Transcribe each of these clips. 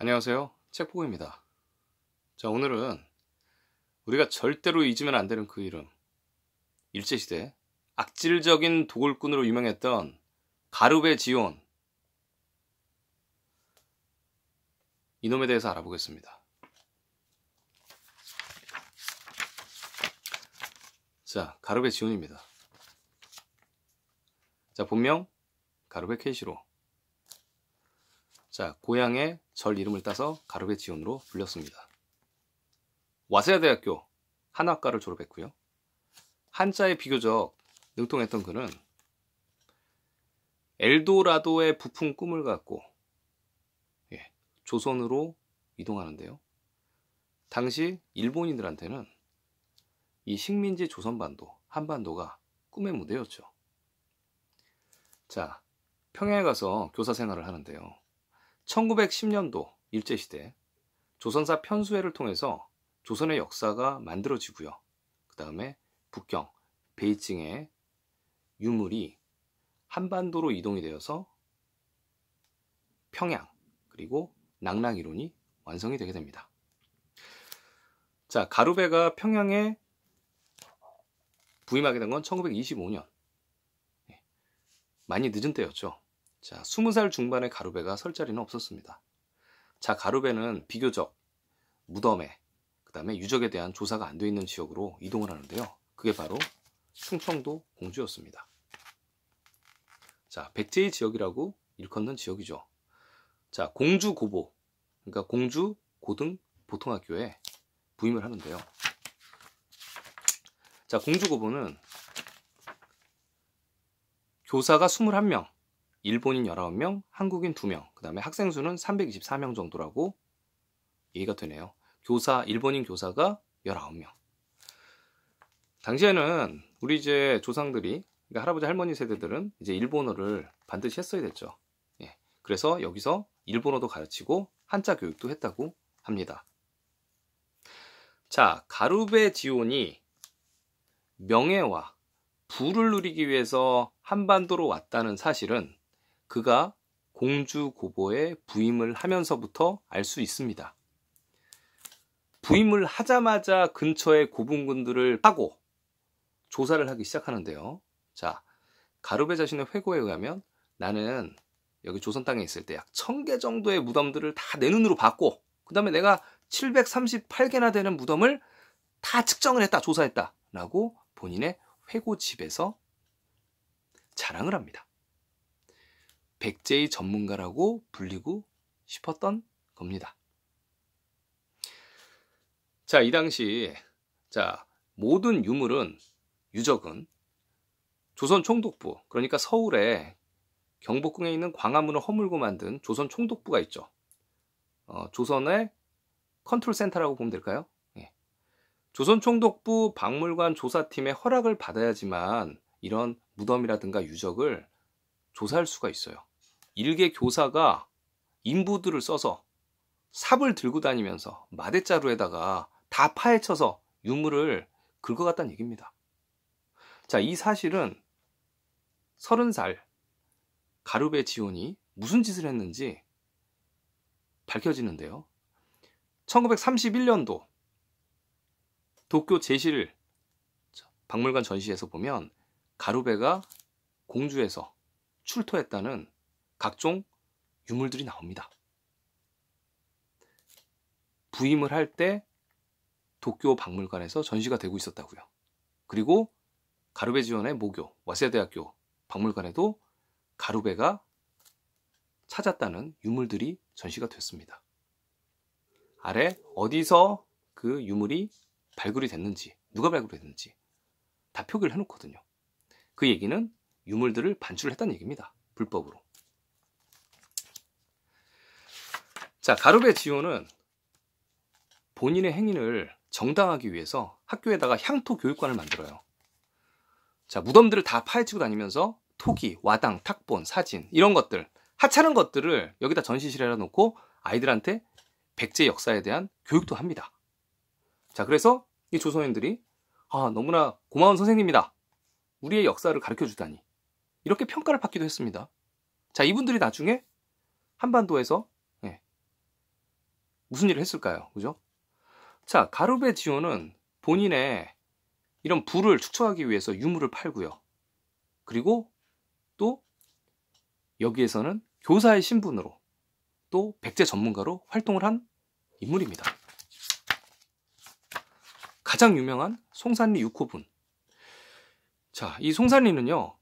안녕하세요 책보고입니다 자 오늘은 우리가 절대로 잊으면 안 되는 그 이름 일제시대 악질적인 도굴꾼으로 유명했던 가루베 지온 이놈에 대해서 알아보겠습니다 자가루베 지온입니다 자 본명 가루베 케시로 자 고향의 절 이름을 따서 가르베 지온으로 불렸습니다. 와세아대학교 한학과를 졸업했고요. 한자에 비교적 능통했던 그는 엘도라도의 부푼 꿈을 갖고 예, 조선으로 이동하는데요. 당시 일본인들한테는 이 식민지 조선반도, 한반도가 꿈의 무대였죠. 자, 평양에 가서 교사 생활을 하는데요. 1910년도 일제시대 조선사 편수회를 통해서 조선의 역사가 만들어지고요. 그 다음에 북경, 베이징의 유물이 한반도로 이동이 되어서 평양 그리고 낭랑 이론이 완성이 되게 됩니다. 자, 가루베가 평양에 부임하게 된 건 1925년. 예, 많이 늦은 때였죠. 자, 20살 중반의 가루베가 설 자리는 없었습니다. 자, 가루베는 비교적 무덤에 그다음에 유적에 대한 조사가 안 돼 있는 지역으로 이동을 하는데요. 그게 바로 충청도 공주였습니다. 자, 백제의 지역이라고 일컫는 지역이죠. 자, 공주 고보. 그러니까 공주 고등 보통학교에 부임을 하는데요. 자, 공주 고보는 교사가 21명, 일본인 19명, 한국인 2명, 그 다음에 학생 수는 324명 정도라고 얘기가 되네요. 교사, 일본인 교사가 19명. 당시에는 우리 이제 조상들이, 그러니까 할아버지 할머니 세대들은 이제 일본어를 반드시 했어야 됐죠. 예. 그래서 여기서 일본어도 가르치고 한자 교육도 했다고 합니다. 자, 가루베 지온이 명예와 부를 누리기 위해서 한반도로 왔다는 사실은 그가 공주 고보에 부임을 하면서부터 알 수 있습니다. 부임을 하자마자 근처의 고분군들을 파고 조사를 하기 시작하는데요. 자, 가루베 자신의 회고에 의하면 나는 여기 조선 땅에 있을 때 약 천 개 정도의 무덤들을 다 내 눈으로 봤고 그다음에 내가 738개나 되는 무덤을 다 측정을 했다, 조사했다라고 본인의 회고집에서 자랑을 합니다. 백제의 전문가라고 불리고 싶었던 겁니다. 자, 이 당시 자, 모든 유물은 유적은 조선 총독부, 그러니까 서울에 경복궁에 있는 광화문을 허물고 만든 조선 총독부가 있죠. 어, 조선의 컨트롤 센터라고 보면 될까요? 예. 조선 총독부 박물관 조사팀의 허락을 받아야지만 이런 무덤이라든가 유적을 조사할 수가 있어요. 일개 교사가 인부들을 써서 삽을 들고 다니면서 마대자루에다가 다 파헤쳐서 유물을 긁어갔다는 얘기입니다. 자, 이 사실은 서른 살가루베 지온이 무슨 짓을 했는지 밝혀지는데요. 1931년도 도쿄 제실 박물관 전시에서 보면 가루베가 공주에서 출토했다는 각종 유물들이 나옵니다. 부임을 할 때 도쿄 박물관에서 전시가 되고 있었다고요. 그리고 가루베지원의 모교 와세대학교 박물관에도 가루베가 찾았다는 유물들이 전시가 됐습니다. 아래 어디서 그 유물이 발굴이 됐는지 누가 발굴이 됐는지 다 표기를 해놓거든요. 그 얘기는 유물들을 반출을 했다는 얘기입니다. 불법으로. 자, 가르베 지오는 본인의 행위를 정당하기 위해서 학교에다가 향토 교육관을 만들어요. 자, 무덤들을 다 파헤치고 다니면서 토기, 와당, 탁본, 사진 이런 것들 하찮은 것들을 여기다 전시실에 놓고 아이들한테 백제 역사에 대한 교육도 합니다. 자, 그래서 이 조선인들이 아, 너무나 고마운 선생님이다. 우리의 역사를 가르쳐 주다니. 이렇게 평가를 받기도 했습니다. 자, 이분들이 나중에 한반도에서 예, 무슨 일을 했을까요? 그죠? 자, 가루베지오는 본인의 이런 부를 축소하기 위해서 유물을 팔고요. 그리고 또 여기에서는 교사의 신분으로 또 백제 전문가로 활동을 한 인물입니다. 가장 유명한 송산리 6호분 자, 이 송산리는요,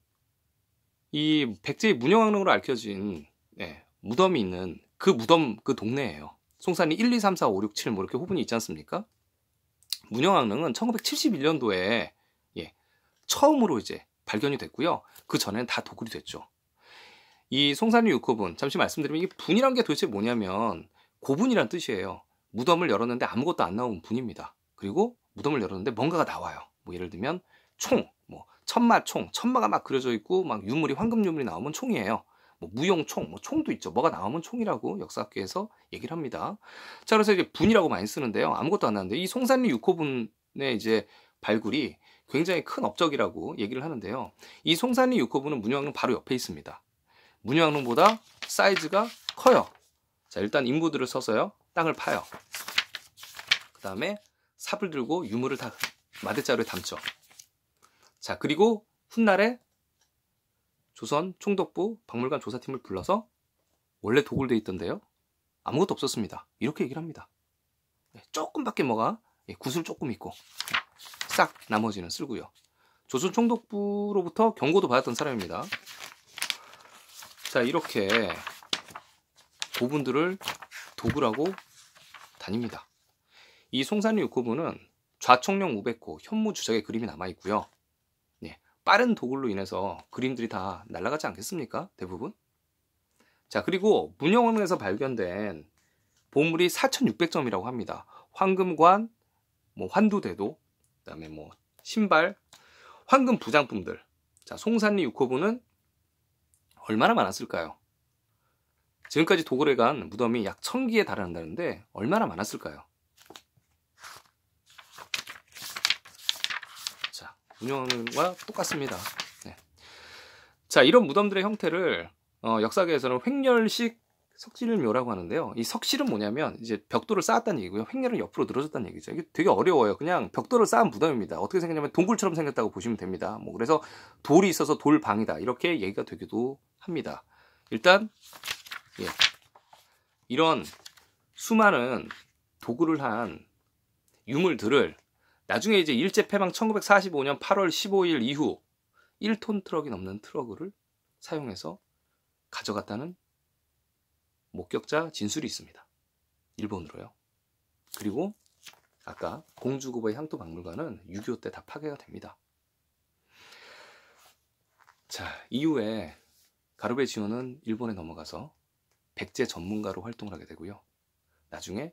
이 백제의 문영왕릉으로 알려진 예, 무덤이 있는 그 무덤 그 동네예요. 송산이 1, 2, 3, 4, 5, 6, 7 뭐 이렇게 호분이 있지 않습니까? 문영왕릉은 1971년도에 예, 처음으로 이제 발견이 됐고요. 그 전에는 다 도굴이 됐죠. 이 송산리 6호분 잠시 말씀드리면 이게 분이란 게 도대체 뭐냐면 고분이란 뜻이에요. 무덤을 열었는데 아무것도 안 나온 분입니다. 그리고 무덤을 열었는데 뭔가가 나와요. 뭐 예를 들면 총, 천마 총, 천마가 막 그려져 있고 막 유물이 황금 유물이 나오면 총이에요. 뭐 무용총, 뭐 총도 있죠. 뭐가 나오면 총이라고 역사학계에서 얘기를 합니다. 자, 그래서 이제 분이라고 많이 쓰는데요. 아무것도 안 나는데 이 송산리 6호분의 이제 발굴이 굉장히 큰 업적이라고 얘기를 하는데요. 이 송산리 6호분은 문양릉 바로 옆에 있습니다. 문양릉보다 사이즈가 커요. 자, 일단 인부들을 서서요. 땅을 파요. 그 다음에 삽을 들고 유물을 다 마대자루에 담죠. 자, 그리고 훗날에 조선 총독부 박물관 조사팀을 불러서 원래 도굴돼 있던데요. 아무것도 없었습니다. 이렇게 얘기를 합니다. 네, 조금밖에 뭐가 예, 구슬 조금 있고 싹 나머지는 쓸고요. 조선 총독부로부터 경고도 받았던 사람입니다. 자 이렇게 고분들을 도굴하고 다닙니다. 이 송산리 육고분은 좌청룡 우백호 현무 주석의 그림이 남아 있고요. 빠른 도굴로 인해서 그림들이 다 날아가지 않겠습니까? 대부분. 자, 그리고 문영원에서 발견된 보물이 4,600점이라고 합니다. 황금관, 뭐 환두대도, 그다음에 뭐 신발, 황금 부장품들. 자, 송산리 6호부는 얼마나 많았을까요? 지금까지 도굴에 간 무덤이 약1 0 0 0기에 달한다는데 얼마나 많았을까요? 운영 거와 똑같습니다. 네. 자, 이런 무덤들의 형태를 어, 역사계에서는 횡렬식 석을묘라고 하는데요. 이 석실은 뭐냐면 이제 벽돌을 쌓았다는 얘기고요. 횡렬은 옆으로 늘어졌다는 얘기죠. 이게 되게 어려워요. 그냥 벽돌을 쌓은 무덤입니다. 어떻게 생겼냐면 동굴처럼 생겼다고 보시면 됩니다. 뭐 그래서 돌이 있어서 돌방이다. 이렇게 얘기가 되기도 합니다. 일단 예. 이런 수많은 도구를 한 유물들을 나중에 이제 일제 패망 1945년 8월 15일 이후 1톤 트럭이 넘는 트럭을 사용해서 가져갔다는 목격자 진술이 있습니다. 일본으로요. 그리고 아까 공주급의 향토 박물관은 6.25 때 다 파괴가 됩니다. 자, 이후에 가르베지오는 일본에 넘어가서 백제 전문가로 활동을 하게 되고요. 나중에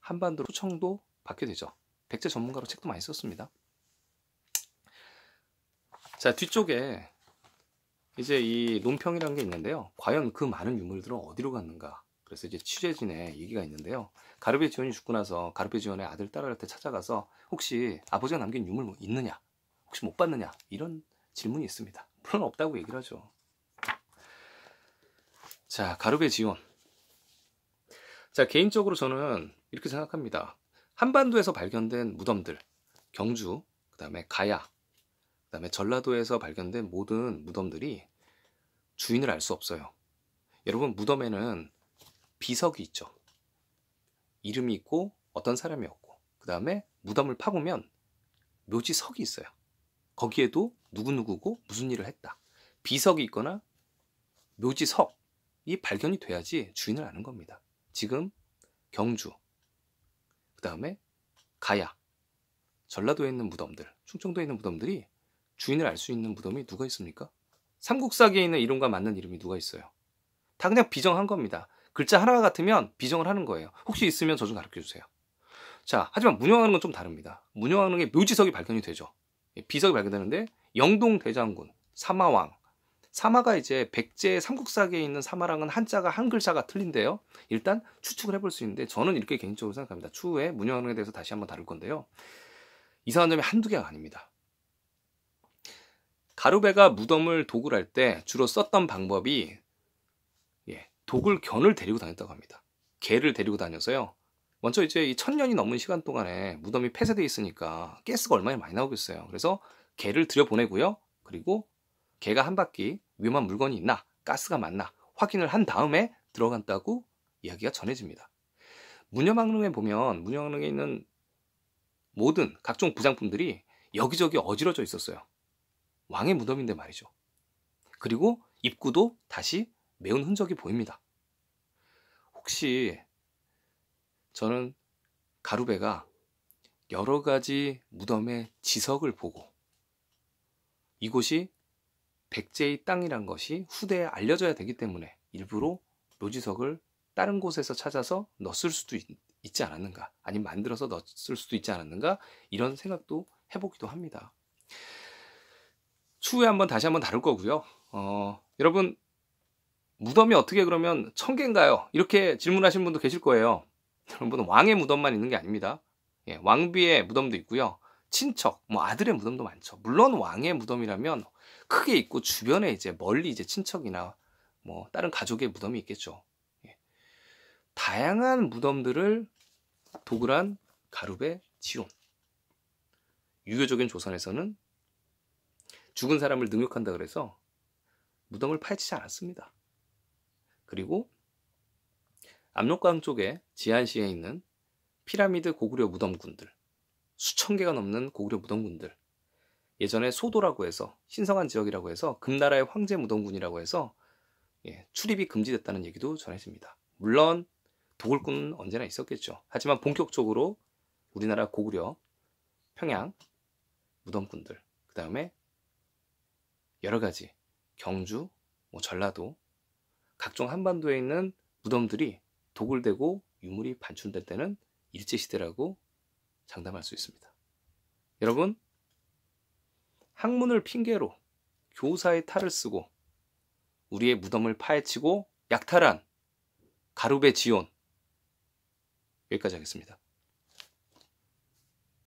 한반도 초청도 받게 되죠. 백제 전문가로 책도 많이 썼습니다. 자, 뒤쪽에 이제 이 논평이라는 게 있는데요. 과연 그 많은 유물들은 어디로 갔는가? 그래서 이제 취재진의 얘기가 있는데요. 가르베 지원이 죽고 나서 가르베 지원의 아들 딸한테 찾아가서 혹시 아버지가 남긴 유물 뭐 있느냐? 혹시 못 봤느냐? 이런 질문이 있습니다. 물론 없다고 얘기를 하죠. 자, 가르베 지원. 자, 개인적으로 저는 이렇게 생각합니다. 한반도에서 발견된 무덤들, 경주, 그다음에 가야, 그다음에 전라도에서 발견된 모든 무덤들이 주인을 알 수 없어요. 여러분 무덤에는 비석이 있죠. 이름이 있고 어떤 사람이없고 그다음에 무덤을 파보면 묘지석이 있어요. 거기에도 누구누구고 무슨 일을 했다. 비석이 있거나 묘지석이 발견이 돼야지 주인을 아는 겁니다. 지금 경주, 다음에 가야, 전라도에 있는 무덤들, 충청도에 있는 무덤들이 주인을 알 수 있는 무덤이 누가 있습니까? 삼국사기에 있는 이름과 맞는 이름이 누가 있어요? 다 그냥 비정한 겁니다. 글자 하나가 같으면 비정을 하는 거예요. 혹시 있으면 저 좀 가르쳐 주세요. 자, 하지만 문영하는 건 좀 다릅니다. 문영하는 게 묘지석이 발견이 되죠. 예, 비석이 발견되는데 영동 대장군, 사마왕, 사마가 이제 백제 삼국사기에 있는 사마랑은 한자가 한 글자가 틀린데요. 일단 추측을 해볼 수 있는데 저는 이렇게 개인적으로 생각합니다. 추후에 문양에 대해서 다시 한번 다룰 건데요. 이상한 점이 한두 개가 아닙니다. 가루베가 무덤을 독을 할 때 주로 썼던 방법이 예, 독을 견을 데리고 다녔다고 합니다. 개를 데리고 다녀서요. 먼저 이제 이 천년이 넘은 시간 동안에 무덤이 폐쇄되어 있으니까 가스가 얼마나 많이 나오겠어요. 그래서 개를 들여보내고요. 그리고 개가 한 바퀴 위험한 물건이 있나 가스가 맞나 확인을 한 다음에 들어간다고 이야기가 전해집니다. 문여망릉에 보면 문여망릉에 있는 모든 각종 부장품들이 여기저기 어지러져 있었어요. 왕의 무덤인데 말이죠. 그리고 입구도 다시 매운 흔적이 보입니다. 혹시 저는 가루베가 여러 가지 무덤의 지석을 보고 이곳이 백제의 땅이란 것이 후대에 알려져야 되기 때문에 일부러 묘지석을 다른 곳에서 찾아서 넣었을 수도 있, 지 않았는가 아니면 만들어서 넣었을 수도 있지 않았는가 이런 생각도 해보기도 합니다. 추후에 한번 다시 한번 다룰 거고요. 어, 여러분 무덤이 어떻게 그러면 천 개인가요? 이렇게 질문하신 분도 계실 거예요. 여러분 왕의 무덤만 있는 게 아닙니다. 예, 왕비의 무덤도 있고요. 친척, 뭐 아들의 무덤도 많죠. 물론 왕의 무덤이라면 크게 있고 주변에 이제 멀리 이제 친척이나 뭐 다른 가족의 무덤이 있겠죠. 예. 다양한 무덤들을 도굴한 가룹의 지온. 유교적인 조선에서는 죽은 사람을 능욕한다 그래서 무덤을 파헤치지 않았습니다. 그리고 압록강 쪽에 지안시에 있는 피라미드 고구려 무덤군들 수천 개가 넘는 고구려 무덤군들 예전에 소도라고 해서 신성한 지역이라고 해서 금나라의 황제 무덤군이라고 해서 예, 출입이 금지됐다는 얘기도 전해집니다. 물론 도굴꾼은 언제나 있었겠죠. 하지만 본격적으로 우리나라 고구려, 평양, 무덤꾼들, 그 다음에 여러 가지 경주, 뭐 전라도, 각종 한반도에 있는 무덤들이 도굴되고 유물이 반출될 때는 일제시대라고 장담할 수 있습니다. 여러분, 학문을 핑계로 교사의 탈을 쓰고 우리의 무덤을 파헤치고 약탈한 가루베 지온 여기까지 하겠습니다.